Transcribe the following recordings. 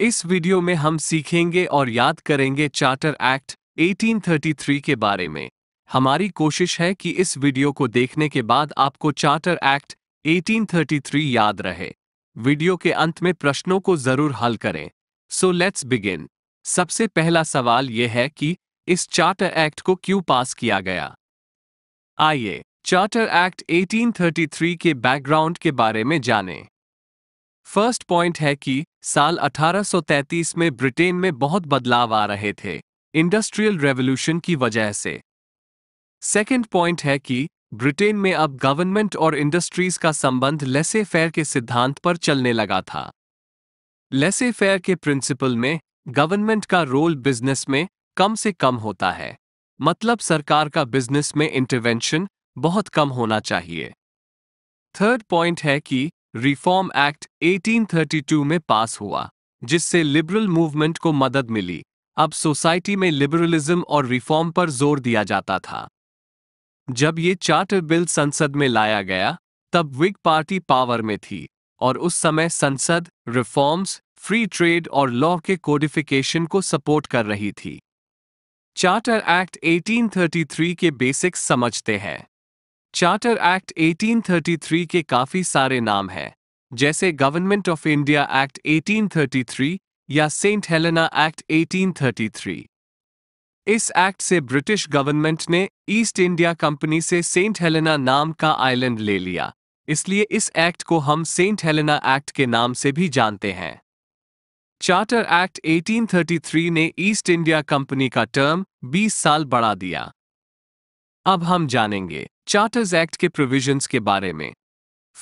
इस वीडियो में हम सीखेंगे और याद करेंगे चार्टर एक्ट 1833 के बारे में हमारी कोशिश है कि इस वीडियो को देखने के बाद आपको चार्टर एक्ट 1833 याद रहे वीडियो के अंत में प्रश्नों को जरूर हल करें सो लेट्स बिगिन सबसे पहला सवाल यह है कि इस चार्टर एक्ट को क्यों पास किया गया आइए चार्टर एक्ट 1833 के बैकग्राउंड के बारे में जानें फर्स्ट पॉइंट है कि साल 1833 में ब्रिटेन में बहुत बदलाव आ रहे थे इंडस्ट्रियल रेवोल्यूशन की वजह से सेकंड पॉइंट है कि ब्रिटेन में अब गवर्नमेंट और इंडस्ट्रीज का संबंध लेसे फेयर के सिद्धांत पर चलने लगा था लेसे फेयर के प्रिंसिपल में गवर्नमेंट का रोल बिजनेस में कम से कम होता है मतलब सरकार का बिजनेस में इंटरवेंशन बहुत कम होना चाहिए थर्ड पॉइंट है कि रिफॉर्म एक्ट 1832 में पास हुआ जिससे लिबरल मूवमेंट को मदद मिली अब सोसाइटी में लिबरलिज्म और रिफॉर्म पर जोर दिया जाता था जब ये चार्टर बिल संसद में लाया गया तब विग पार्टी पावर में थी और उस समय संसद रिफॉर्म्स फ्री ट्रेड और लॉ के कोडिफिकेशन को सपोर्ट कर रही थी चार्टर एक्ट 1833 के बेसिक्स समझते हैं चार्टर एक्ट 1833 के काफ़ी सारे नाम हैं जैसे गवर्नमेंट ऑफ इंडिया एक्ट 1833 या सेंट हेलेना एक्ट 1833। इस एक्ट से ब्रिटिश गवर्नमेंट ने ईस्ट इंडिया कंपनी से सेंट हेलेना नाम का आइलैंड ले लिया इसलिए इस एक्ट को हम सेंट हेलेना एक्ट के नाम से भी जानते हैं चार्टर एक्ट 1833 ने ईस्ट इंडिया कंपनी का टर्म 20 साल बढ़ा दिया अब हम जानेंगे चार्टर्स एक्ट के प्रोविजंस के बारे में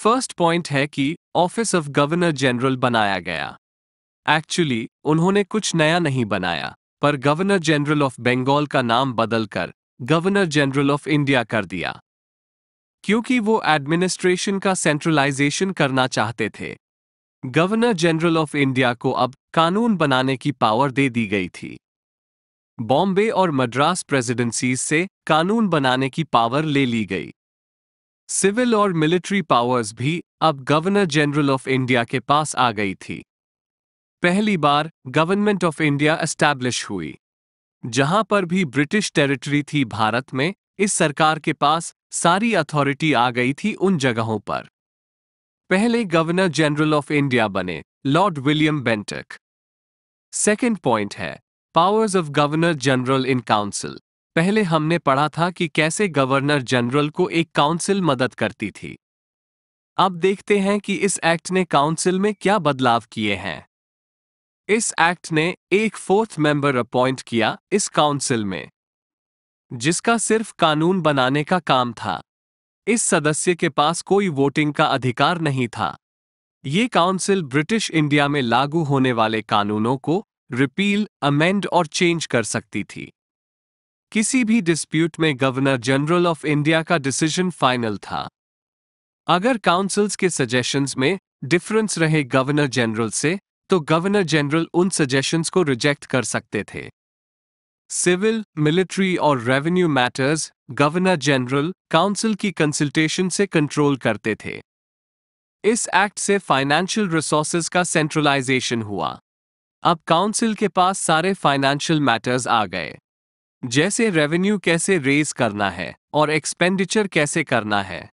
फर्स्ट पॉइंट है कि ऑफिस ऑफ गवर्नर जनरल बनाया गया एक्चुअली उन्होंने कुछ नया नहीं बनाया पर गवर्नर जनरल ऑफ बंगाल का नाम बदलकर गवर्नर जनरल ऑफ इंडिया कर दिया क्योंकि वो एडमिनिस्ट्रेशन का सेंट्रलाइजेशन करना चाहते थे गवर्नर जनरल ऑफ इंडिया को अब कानून बनाने की पावर दे दी गई थी बॉम्बे और मद्रास प्रेसिडेंसीज से कानून बनाने की पावर ले ली गई सिविल और मिलिट्री पावर्स भी अब गवर्नर जनरल ऑफ इंडिया के पास आ गई थी पहली बार गवर्नमेंट ऑफ इंडिया एस्टैब्लिश हुई जहां पर भी ब्रिटिश टेरिटरी थी भारत में इस सरकार के पास सारी अथॉरिटी आ गई थी उन जगहों पर पहले गवर्नर जनरल ऑफ इंडिया बने lord William Bentinck second point है powers of governor general in council पहले हमने पढ़ा था कि कैसे गवर्नर जनरल को एक काउंसिल मदद करती थी अब देखते हैं कि इस एक्ट ने काउंसिल में क्या बदलाव किए हैं इस एक्ट ने एक फोर्थ मेंबर अपॉइंट किया इस काउंसिल में जिसका सिर्फ कानून बनाने का काम था इस सदस्य के पास कोई वोटिंग का अधिकार नहीं था ये काउंसिल ब्रिटिश इंडिया में लागू होने वाले कानूनों को रिपील अमेंड और चेंज कर सकती थी किसी भी डिस्प्यूट में गवर्नर जनरल ऑफ इंडिया का डिसीजन फाइनल था अगर काउंसिल्स के सजेशंस में डिफरेंस रहे गवर्नर जनरल से तो गवर्नर जनरल उन सजेशंस को रिजेक्ट कर सकते थे सिविल मिलिट्री और revenue matters governor general council की कंसल्टेशन से कंट्रोल करते थे इस एक्ट से फाइनेंशियल रिसोर्सेज का सेंट्रलाइजेशन हुआ अब काउंसिल के पास सारे फाइनेंशियल मैटर्स आ गए जैसे रेवेन्यू कैसे रेज करना है और एक्सपेंडिचर कैसे करना है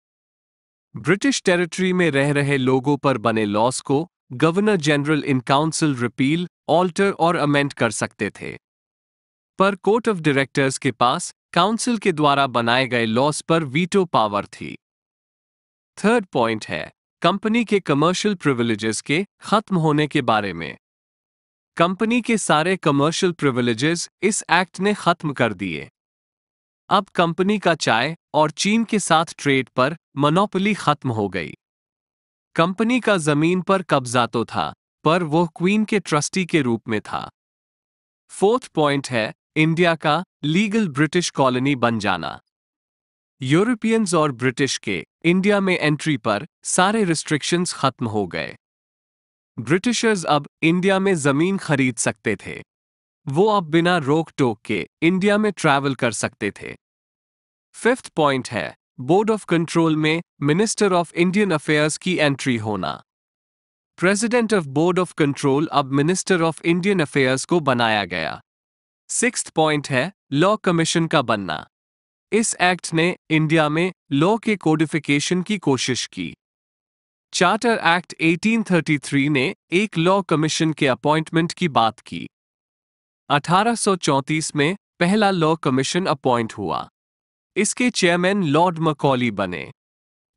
ब्रिटिश टेरिटरी में रह रहे लोगों पर बने लॉस को governor general in council repeal alter और अमेंड कर सकते थे पर कोर्ट ऑफ डायरेक्टर्स के पास काउंसिल के द्वारा बनाए गए लॉस पर वीटो पावर थी थर्ड पॉइंट है कंपनी के कमर्शियल प्रिविलेजेस के खत्म होने के बारे में कंपनी के सारे कमर्शियल प्रिविलेजेस इस एक्ट ने खत्म कर दिए अब कंपनी का चाय और चीन के साथ ट्रेड पर मनोपली खत्म हो गई कंपनी का जमीन पर कब्जा तो था पर वो क्वीन के ट्रस्टी के रूप में था फोर्थ पॉइंट है इंडिया का लीगल ब्रिटिश कॉलोनी बन जाना यूरोपियंस और ब्रिटिश के इंडिया में एंट्री पर सारे रिस्ट्रिक्शंस खत्म हो गए ब्रिटिशर्स अब इंडिया में जमीन खरीद सकते थे वो अब बिना रोक टोक के इंडिया में ट्रैवल कर सकते थे फिफ्थ पॉइंट है बोर्ड ऑफ कंट्रोल में मिनिस्टर ऑफ इंडियन अफेयर्स की एंट्री होना president of board of control अब मिनिस्टर ऑफ इंडियन अफेयर्स को बनाया गया सिक्स पॉइंट है लॉ कमीशन का बनना इस एक्ट ने इंडिया में लॉ के कोडिफिकेशन की कोशिश की चार्टर एक्ट 1833 ने एक लॉ कमीशन के अपॉइंटमेंट की बात की 1834 में पहला लॉ कमीशन अपॉइंट हुआ इसके चेयरमैन लॉर्ड मकौली बने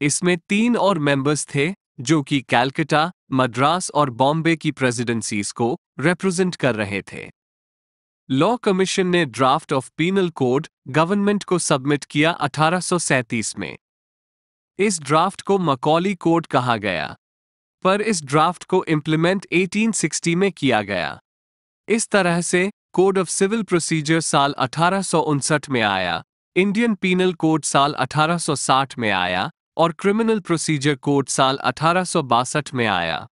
इसमें तीन और मेंबर्स थे जो कि कैलकटा मद्रास और बॉम्बे की प्रेसिडेंसीज को रिप्रेजेंट कर रहे थे लॉ कमीशन ने draft of penal code government को सबमिट किया अठारह में इस ड्राफ्ट को मकौली कोड कहा गया पर इस ड्राफ्ट को इम्प्लीमेंट 1860 में किया गया इस तरह से कोड ऑफ सिविल प्रोसीजर साल अठारह में आया इंडियन पीनल कोड साल 1860 में आया और क्रिमिनल प्रोसीजर कोड साल अठारह में आया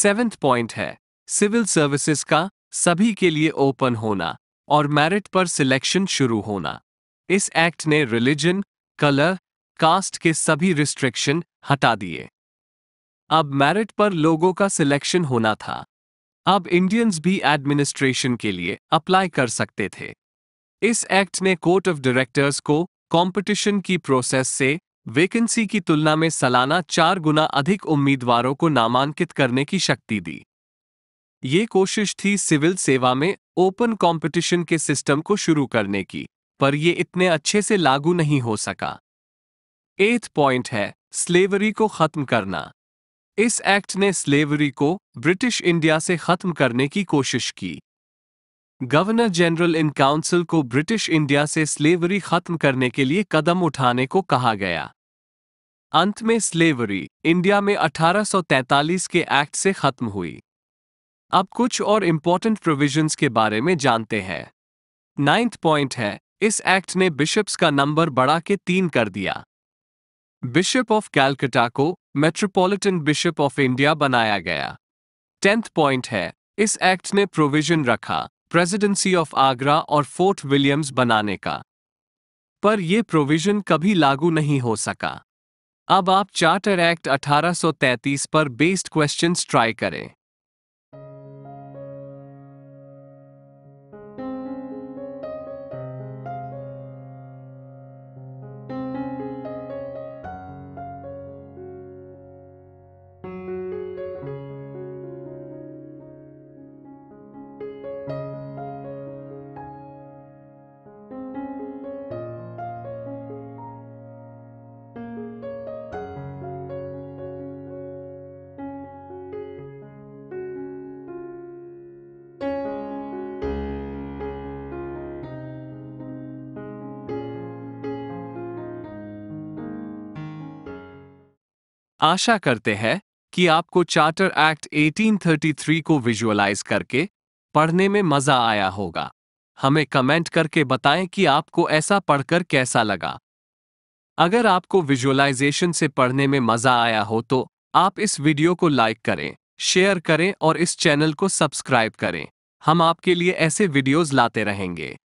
सेवेंथ पॉइंट है सिविल सर्विसेज का सभी के लिए ओपन होना और मेरिट पर सिलेक्शन शुरू होना इस एक्ट ने रिलीजन कलर कास्ट के सभी रिस्ट्रिक्शन हटा दिए अब मेरिट पर लोगों का सिलेक्शन होना था अब इंडियंस भी एडमिनिस्ट्रेशन के लिए अप्लाई कर सकते थे इस एक्ट ने कोर्ट ऑफ डायरेक्टर्स को कंपटीशन की प्रोसेस से वैकेंसी की तुलना में सालाना चार गुना अधिक उम्मीदवारों को नामांकित करने की शक्ति दी ये कोशिश थी सिविल सेवा में ओपन कंपटीशन के सिस्टम को शुरू करने की पर ये इतने अच्छे से लागू नहीं हो सका एथ पॉइंट है स्लेवरी को खत्म करना इस एक्ट ने स्लेवरी को ब्रिटिश इंडिया से खत्म करने की कोशिश की गवर्नर जनरल इन काउंसिल को ब्रिटिश इंडिया से स्लेवरी खत्म करने के लिए कदम उठाने को कहा गया अंत में स्लेवरी इंडिया में 1843 के एक्ट से खत्म हुई अब कुछ और इंपॉर्टेंट प्रोविजंस के बारे में जानते हैं नाइन्थ पॉइंट है इस एक्ट ने बिशप्स का नंबर बढ़ा के तीन कर दिया बिशप ऑफ कैलकटा को मेट्रोपॉलिटन बिशप ऑफ इंडिया बनाया गया टेंथ पॉइंट है इस एक्ट ने प्रोविजन रखा प्रेसिडेंसी ऑफ आगरा और फोर्ट विलियम्स बनाने का पर यह प्रोविजन कभी लागू नहीं हो सका अब आप चार्टर एक्ट 1833 पर बेस्ड क्वेश्चंस ट्राई करें आशा करते हैं कि आपको चार्टर एक्ट 1833 को विजुअलाइज करके पढ़ने में मजा आया होगा हमें कमेंट करके बताएं कि आपको ऐसा पढ़कर कैसा लगा अगर आपको विजुअलाइजेशन से पढ़ने में मजा आया हो तो आप इस वीडियो को लाइक करें शेयर करें और इस चैनल को सब्सक्राइब करें हम आपके लिए ऐसे वीडियोस लाते रहेंगे